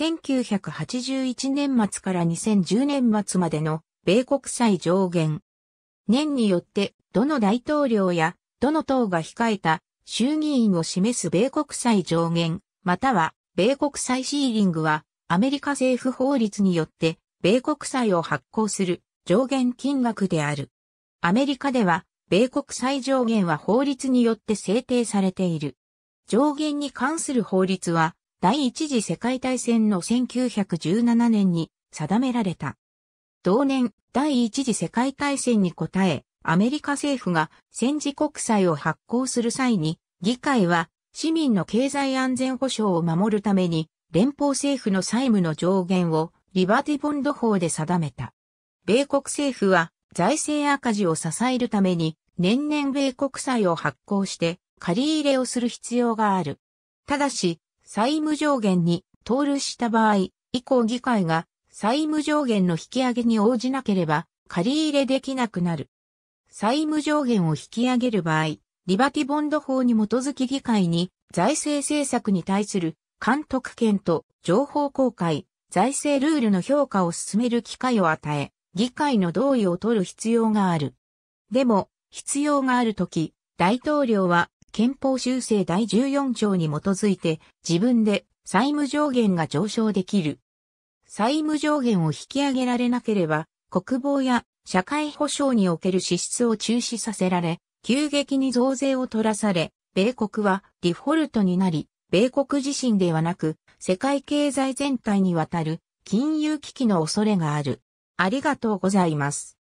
1981年末から2010年末までの米国債上限。年によってどの大統領やどの党が控えた衆議院を示す米国債上限、または米国債シーリングはアメリカ政府法律によって米国債を発行する上限金額である。アメリカでは米国債上限は法律によって制定されている。上限に関する法律は第一次世界大戦の1917年に定められた。同年、第一次世界大戦に応え、アメリカ政府が戦時国債を発行する際に、議会は市民の経済安全保障を守るために、連邦政府の債務の上限をリバティボンド法で定めた。米国政府は財政赤字を支えるために年々米国債を発行して借り入れをする必要がある。ただし、債務上限に投留した場合、以降議会が債務上限の引き上げに応じなければ借り入れできなくなる。債務上限を引き上げる場合、リバティボンド法に基づき議会に財政政策に対する監督権と情報公開、財政ルールの評価を進める機会を与え、議会の同意を取る必要がある。でも、必要があるとき、大統領は憲法修正第14条に基づいて自分で債務上限が上昇できる。債務上限を引き上げられなければ、国防や社会保障における支出を中止させられ、急激に増税を取らされ、米国はデフォルトになり、米国自身ではなく、世界経済全体にわたる金融危機の恐れがある。ありがとうございます。